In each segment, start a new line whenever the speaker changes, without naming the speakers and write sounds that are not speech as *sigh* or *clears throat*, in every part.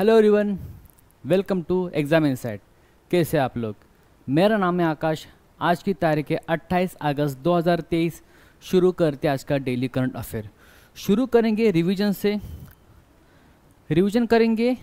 hello everyone welcome to exam in कैसे आप लोग मेरा नाम है आकाश आज की तारीख है 28 अगस्त 2023 शुरू करते आज का डेली करंट अफेयर शुरू करेंगे रिवीजन से रिवीजन करेंगे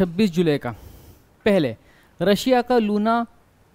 26 जुलाई का पहले रशिया का लूना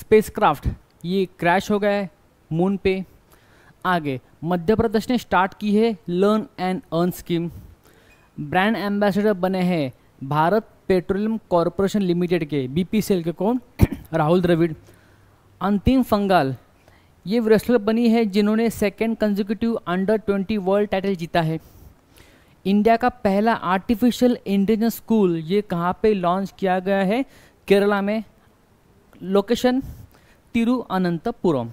स्पेसक्राफ्ट ये क्रैश हो गया है मून पे आगे मध्य प्रदेश ने स्टार्ट की है learn and earn scheme brand ambassador बने हैं भारत पेट्रोलियम कॉरपोरेशन लिमिटेड के बीपीसीएल के कौन *clears throat* राहुल द्रविड़ अंतिम फंगाल ये रेस्लर बनी है जिन्होंने second consecutive under twenty world title जीता है इंडिया का पहला आर्टिफिशियल इंटेलिजेंस स्कूल ये कहाँ पे लॉन्च किया गया है केरला में लोकेशन तिरुअनंतपुरम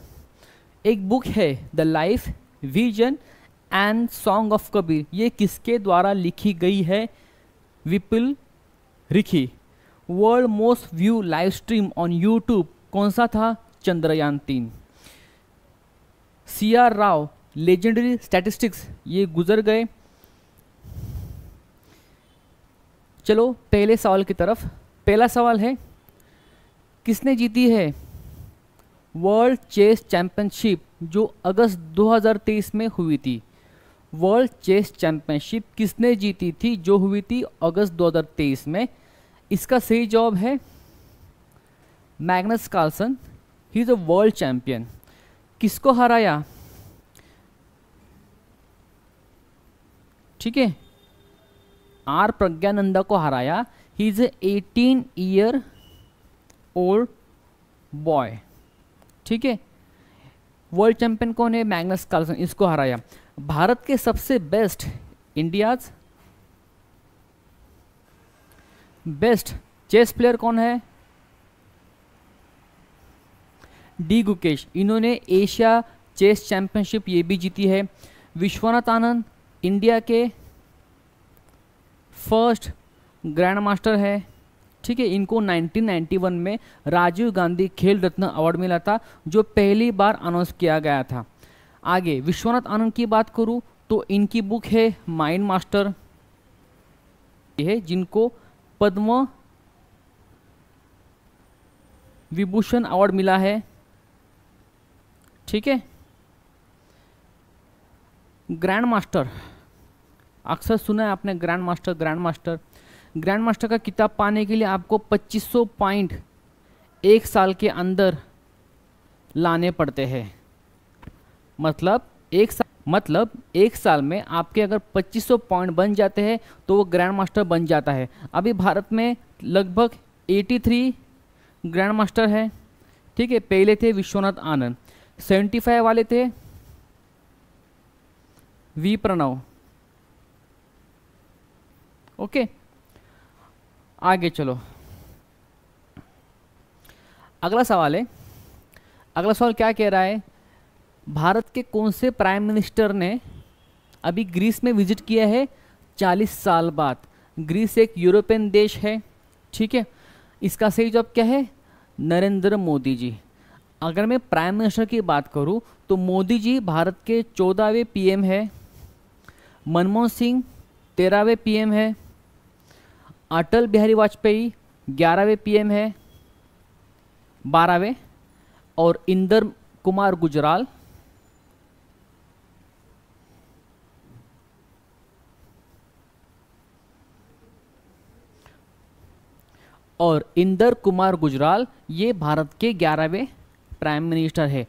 एक बुक है the life vision and song of Kabir ये किसके द्वारा लिखी गई है Vipul Rikhi world most view live stream on YouTube कौन सा था चंद्रयान तीन C R Rao legendary statistics ये गुजर गए चलो पहले सवाल की तरफ पहला सवाल है किसने जीती है वर्ल्ड चेस चैंपियनशिप जो अगस्त 2023 में हुई थी वर्ल्ड चेस चैंपियनशिप किसने जीती थी जो हुई थी अगस्त 2023 में इसका सही जवाब है Magnus Carlsen he is a world champion किसको हराया ठीक है आर प्रज्ञानंदा को हराया he is a eighteen year old boy ठीक है वर्ल्ड चैंपियन कौन है मैग्नस कार्लसन इसको हराया भारत के सबसे best India's best chess player कौन है डी गुकेश इन्होंने एशिया चेस चैंपियनशिप ये भी जीती है विश्वनाथ आनंद इंडिया के फर्स्ट ग्रैंड मास्टर है ठीक है इनको 1991 में राजीव गांधी खेल रत्न अवार्ड मिला था जो पहली बार अनाउंस किया गया था आगे विश्वनाथ आनंद की बात करूँ तो इनकी बुक है माइंड मास्टर है जिनको पद्म विभूषण अवार्ड मिला है ठीक है ग्रैंड मास्टर अक्सर सुना है आपने grand master grand master grand master का किताब पाने के लिए आपको 2500 पॉइंट एक साल के अंदर लाने पड़ते हैं मतलब एक साल मतलब एक साल में आपके अगर 2500 पॉइंट बन जाते हैं तो वो ग्रैंड मास्टर बन जाता है अभी भारत में लगभग 83 ग्रैंड मास्टर है ठीक है पहले थे विश्वनाथ आनंद 75 वाले थे वी प्रणव ओके आगे चलो अगला सवाल है अगला सवाल क्या कह रहा है भारत के कौन से प्राइम मिनिस्टर ने अभी ग्रीस में विजिट किया है 40 साल बाद ग्रीस एक यूरोपियन देश है ठीक है इसका सही जवाब क्या है नरेंद्र मोदी जी अगर मैं प्राइम मिनिस्टर की बात करूं तो मोदी जी भारत के चौदहवें पीएम है मनमोहन सिंह तेरहवें पीएम है अटल बिहारी वाजपेयी ग्यारहवें पीएम है बारहवें और इंदर कुमार गुजराल और इंदर कुमार गुजराल ये भारत के ग्यारहवें प्राइम मिनिस्टर है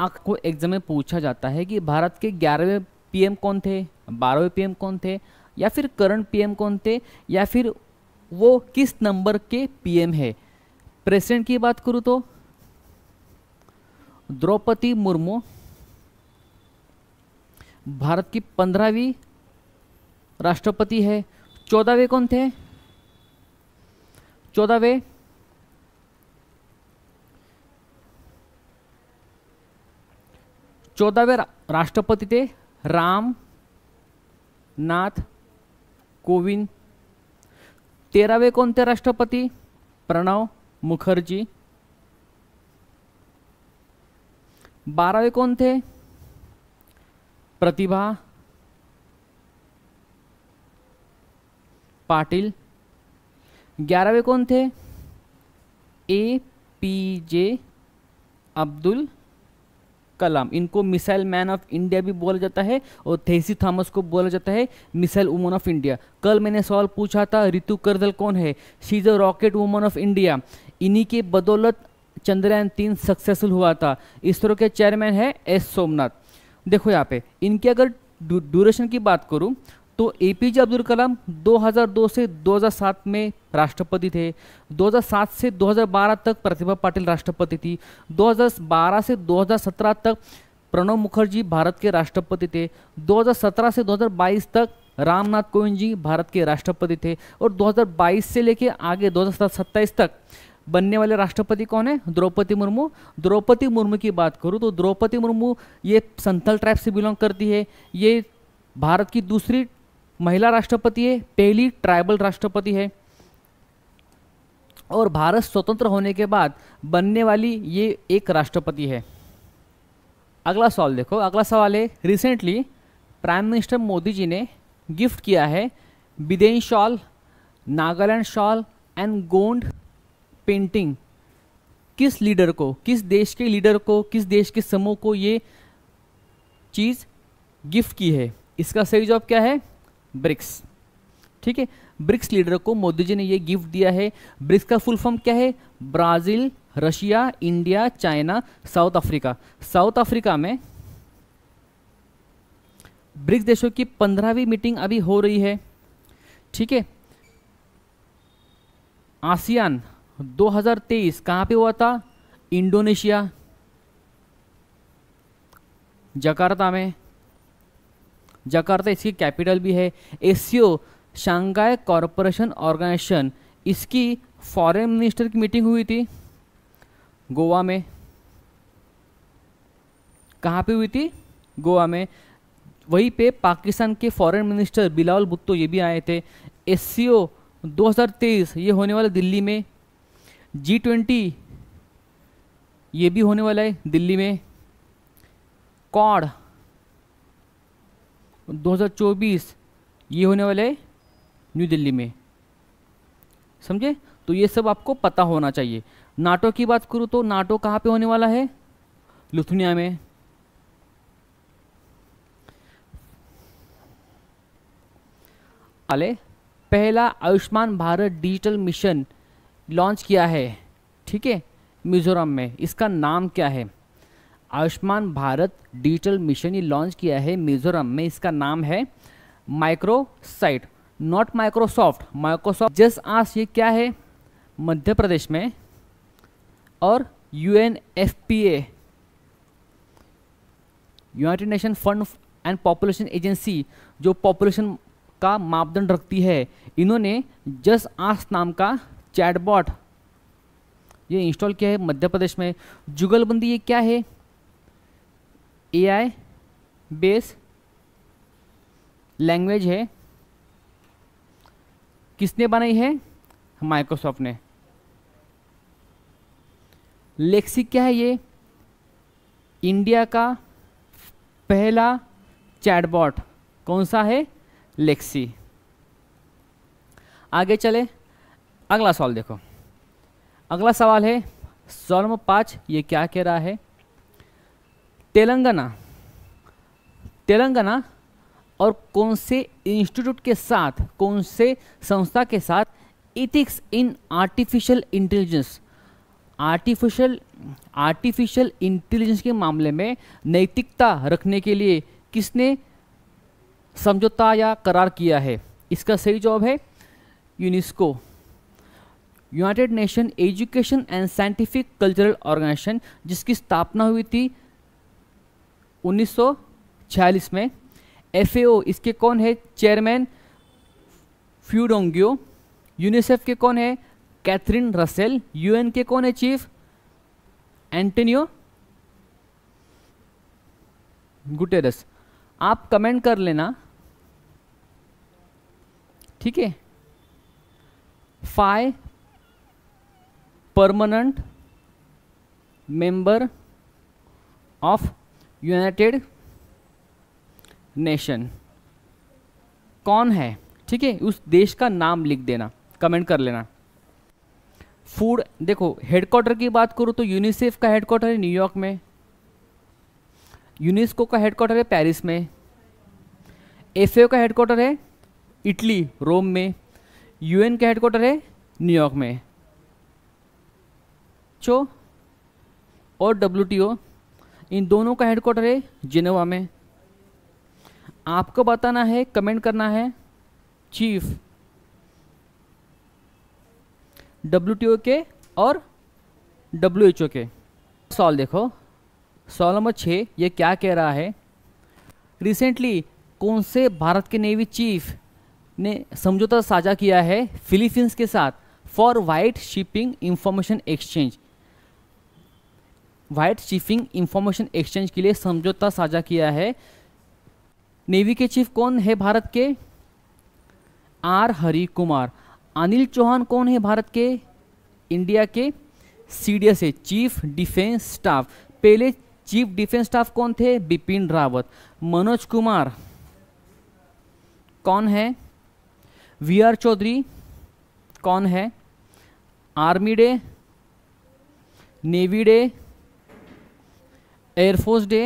आपको एग्जाम में पूछा जाता है कि भारत के ग्यारहवें पीएम कौन थे बारहवें पीएम कौन थे या फिर करंट पीएम कौन थे या फिर वो किस नंबर के पीएम है प्रेसिडेंट की बात करूँ तो द्रौपदी मुर्मू भारत की पंद्रहवीं राष्ट्रपति है चौदहवें कौन थे चौदह वे राष्ट्रपति थे राम नाथ कोविंद तेरावे कोणते राष्ट्रपति प्रणव मुखर्जी बारावे कोणते प्रतिभा पाटील ग्यारहवें कौन थे ए पी जे अब्दुल कलाम इनको मिसाइल मैन ऑफ इंडिया भी बोला जाता है और थेसी थॉमस को बोला जाता है मिसाइल वुमन ऑफ इंडिया कल मैंने सवाल पूछा था रितु करदल कौन है she is a rocket woman of India इन्हीं के बदौलत चंद्रयान तीन सक्सेसफुल हुआ था इसरो के चेयरमैन है एस सोमनाथ देखो यहाँ पे इनकी अगर ड्यूरेशन की बात करूँ तो ए पी जे अब्दुल कलाम 2002 से 2007 में राष्ट्रपति थे 2007 से 2012 तक प्रतिभा पाटिल राष्ट्रपति थी 2012 से 2017 तक प्रणब मुखर्जी भारत के राष्ट्रपति थे 2017 से 2022 तक रामनाथ कोविंद जी भारत के राष्ट्रपति थे और 2022 से लेके आगे दो तक बनने वाले राष्ट्रपति कौन है द्रौपदी मुर्मू द्रौपदी मुर्मू की बात करूँ तो द्रौपदी मुर्मू ये संथल ट्राइब से बिलोंग करती है ये भारत की दूसरी महिला राष्ट्रपति है पहली ट्राइबल राष्ट्रपति है और भारत स्वतंत्र होने के बाद बनने वाली ये एक राष्ट्रपति है अगला सवाल देखो अगला सवाल है recently prime minister Modi ji ने गिफ्ट किया है Biden shawl Nagaland shawl and Gond painting किस लीडर को किस देश के लीडर को किस देश के समूह को ये चीज़ गिफ्ट की है इसका सही जवाब क्या है ब्रिक्स ठीक है ब्रिक्स लीडर को मोदी जी ने ये गिफ्ट दिया है ब्रिक्स का फुल फॉर्म क्या है Brazil Russia India China South Africa South Africa में ब्रिक्स देशों की पंद्रहवीं मीटिंग अभी हो रही है ठीक है आसियान 2023 कहां पे हुआ था इंडोनेशिया जकार्ता में जकार्ता इसकी कैपिटल भी है एसीओ शंघाई कॉरपोरेशन ऑर्गेनाइजेशन इसकी फॉरेन मिनिस्टर की मीटिंग हुई थी गोवा में कहाँ पे हुई थी गोवा में वहीं पे पाकिस्तान के फॉरेन मिनिस्टर बिलावल भुट्टो ये भी आए थे एस सी ये होने वाला दिल्ली में जी ट्वेंटी ये भी होने वाला है दिल्ली में कॉड 2024 ये होने वाले न्यू दिल्ली में समझे तो ये सब आपको पता होना चाहिए नाटो की बात करूँ तो नाटो कहाँ पे होने वाला है लुथुनिया में अले पहला Ayushman Bharat digital mission launch किया है ठीक है मिजोरम में इसका नाम क्या है आयुष्मान भारत डिजिटल मिशन ये लॉन्च किया है मिजोरम में इसका नाम है microsite not Microsoft Microsoft just आस ये क्या है मध्य प्रदेश में और U N F P A United Nation fund and population agency जो पॉपुलेशन का मापदंड रखती है इन्होंने जस्ट आस नाम का चैटबॉट ये इंस्टॉल किया है मध्य प्रदेश में जुगलबंदी ये क्या है ए आई बेस लैंग्वेज है किसने बनाई है माइक्रोसॉफ्ट ने लेक्सिक क्या है ये इंडिया का पहला चैटबॉट कौन सा है लेक्सी आगे चले अगला सवाल देखो अगला सवाल है सॉल्व पाँच ये क्या कह रहा है तेलंगाना तेलंगाना और कौन से इंस्टीट्यूट के साथ कौन से संस्था के साथ ethics in artificial intelligence artificial artificial intelligence के मामले में नैतिकता रखने के लिए किसने समझौता या करार किया है इसका सही जवाब है UNESCO United Nation education and scientific cultural organisation जिसकी स्थापना हुई थी 1946 में एफ इसके कौन है चेयरमैन फ्यूडोंग्यो यूनिसेफ के कौन है कैथरीन रसेल यूएन के कौन है चीफ एंटोनियो गुटेरस आप कमेंट कर लेना ठीक है five permanent member of United Nation कौन है ठीक है उस देश का नाम लिख देना कमेंट कर लेना फूड देखो हेडक्वार्टर की बात करो तो यूनिसेफ का हेडक्वार्टर है न्यूयॉर्क में यूनेस्को का हेडक्वार्टर है पेरिस में एफ का हेडक्वार्टर है इटली रोम में यूएन का हेडक्वार्टर है न्यूयॉर्क में चो और डब्ल्यू इन दोनों का हेडक्वार्टर है जिनोवा में आपको बताना है कमेंट करना है चीफ डब्ल्यू के और डब्ल्यू के सॉल देखो सॉल नंबर छः ये क्या कह रहा है रिसेंटली कौन से भारत के नेवी चीफ ने समझौता साझा किया है फिलीपींस के साथ for white shipping information exchange white shipping information exchange के लिए समझौता साझा किया है नेवी के चीफ कौन है भारत के आर हरि कुमार अनिल चौहान कौन है भारत के इंडिया के सीडीएस है चीफ डिफेंस स्टाफ पहले चीफ डिफेंस स्टाफ कौन थे बिपिन रावत मनोज कुमार कौन है वी आर चौधरी कौन है army day navy day air force day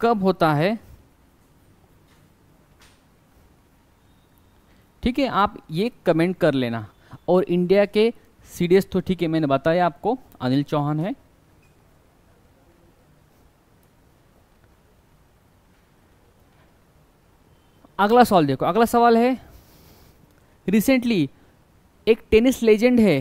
कब होता है ठीक है आप ये कमेंट कर लेना और इंडिया के सी तो ठीक है मैंने बताया आपको अनिल चौहान है अगला सवाल देखो अगला सवाल है रिसेंटली एक टेनिस लेजेंड है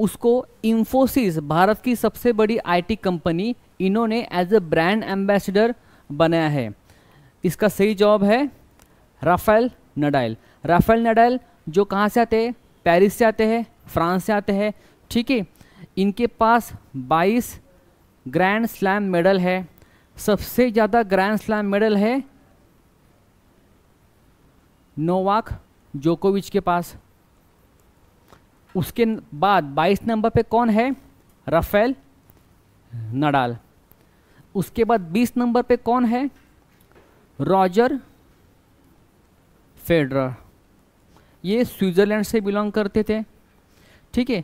उसको इंफोसिस भारत की सबसे बड़ी आईटी कंपनी इन्होंने एज अ ब्रांड एम्बेसडर बनाया है इसका सही जॉब है राफेल नडाइल राफेल नडाइल जो कहाँ से आते हैं पेरिस से आते हैं फ्रांस से आते हैं ठीक है इनके पास 22 ग्रैंड स्लैम मेडल है सबसे ज़्यादा ग्रैंड स्लैम मेडल है नोवाक जोकोविच के पास उसके बाद 22 नंबर पे कौन है राफेल नडाल उसके बाद 20 नंबर पे कौन है रॉजर फेडरर ये स्विट्ज़रलैंड से बिलोंग करते थे ठीक है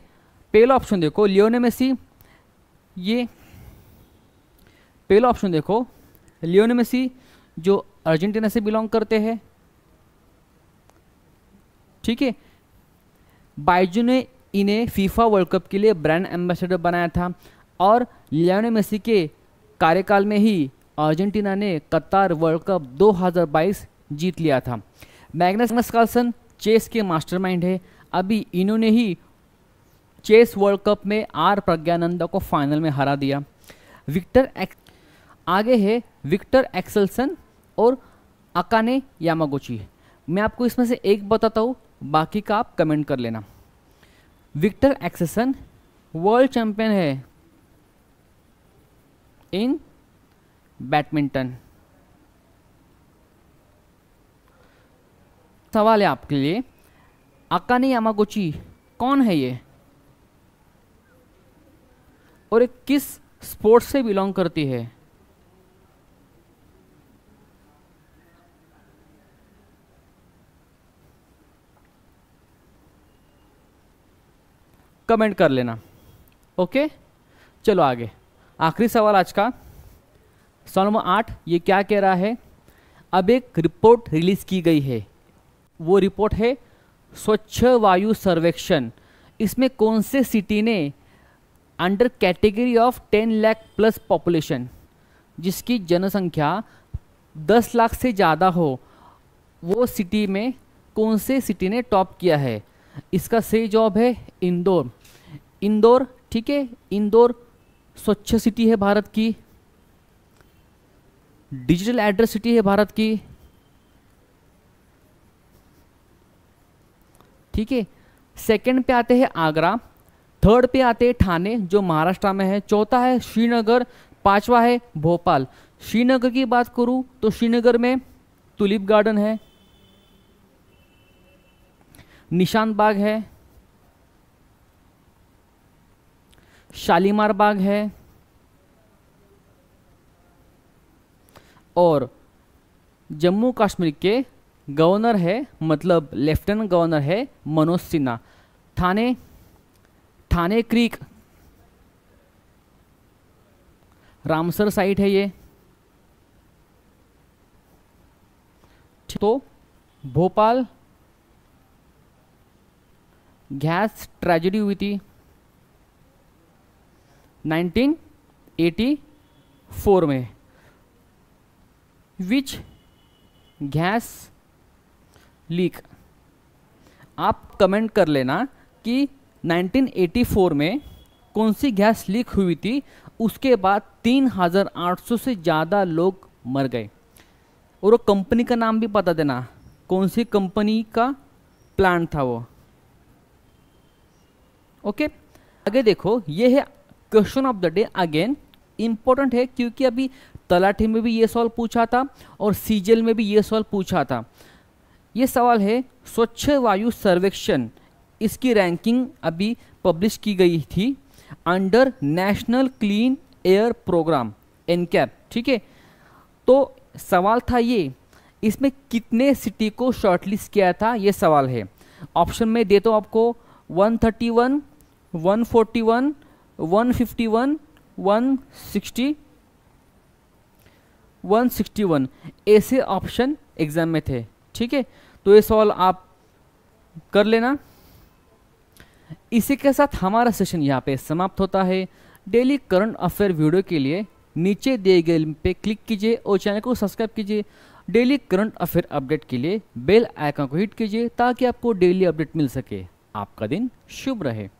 पहला ऑप्शन देखो लियोने मेसी ये पहला ऑप्शन देखो लियोने मेसी जो अर्जेंटीना से बिलोंग करते हैं ठीक है बाइजू ने इन्हें फीफा वर्ल्ड कप के लिए ब्रांड एम्बेसडर बनाया था और लियोनो मेसी के कार्यकाल में ही अर्जेंटीना ने कतार वर्ल्ड कप 2022 जीत लिया था मैग्नस कार्लसन चेस के मास्टरमाइंड है अभी इन्होंने ही चेस वर्ल्ड कप में आर प्रज्ञानंदा को फाइनल में हरा दिया विक्टर एक्स आगे है विक्टर एक्सलसन और अकाने यामागोची मैं आपको इसमें से एक बताता हूँ बाकी का आप कमेंट कर लेना विक्टर एक्सेसन वर्ल्ड चैंपियन है इन बैडमिंटन सवाल है आपके लिए अकानी यामागुची कौन है ये और एक किस स्पोर्ट्स से बिलोंग करती है कमेंट कर लेना ओके चलो आगे आखिरी सवाल आज का सवाल नंबर आठ ये क्या कह रहा है अब एक रिपोर्ट रिलीज़ की गई है वो रिपोर्ट है स्वच्छ वायु सर्वेक्षण इसमें कौन से सिटी ने under category of 10 lakh plus population जिसकी जनसंख्या 10 लाख से ज़्यादा हो वो सिटी में कौन से सिटी ने टॉप किया है इसका सही जॉब है इंदौर इंदौर ठीक है इंदौर स्वच्छ सिटी है भारत की डिजिटल एड्रेस सिटी है भारत की ठीक है सेकंड पे आते हैं आगरा थर्ड पे आते हैं ठाणे जो महाराष्ट्र में है चौथा है श्रीनगर पांचवा है भोपाल श्रीनगर की बात करूं तो श्रीनगर में तुलिप गार्डन है निशान बाग है शालीमार बाग है और जम्मू कश्मीर के गवर्नर है मतलब लेफ्टिनेंट गवर्नर है Manoj Sinha Thane Thane creek Ramsar site है ये तो भोपाल गैस ट्रेजिडी हुई थी 1984 में विच गैस लीक आप कमेंट कर लेना कि 1984 में कौन सी गैस लीक हुई थी उसके बाद 3,800 से ज़्यादा लोग मर गए और वो कंपनी का नाम भी पता देना कौन सी कंपनी का प्लान था वो ओके आगे देखो ये है question of the day again important है क्योंकि अभी तलाठी में भी ये सवाल पूछा था और सीजल में भी ये सवाल पूछा था ये सवाल है स्वच्छ वायु सर्वेक्षण इसकी रैंकिंग अभी पब्लिश की गई थी under national clean air programme N CAP ठीक है तो सवाल था ये इसमें कितने सिटी को शॉर्टलिस्ट किया था ये सवाल है ऑप्शन में देता तो हूँ आपको 131, 141, one fifty one one sixty one sixty one ऐसे ऑप्शन एग्जाम में थे ठीक है तो ये सवाल आप कर लेना इसी के साथ हमारा सेशन यहाँ पे समाप्त होता है डेली करंट अफेयर वीडियो के लिए नीचे दिए गए लिंक पे क्लिक कीजिए और चैनल को सब्सक्राइब कीजिए डेली करंट अफेयर अपडेट के लिए बेल आइकन को हिट कीजिए ताकि आपको डेली अपडेट मिल सके आपका दिन शुभ रहे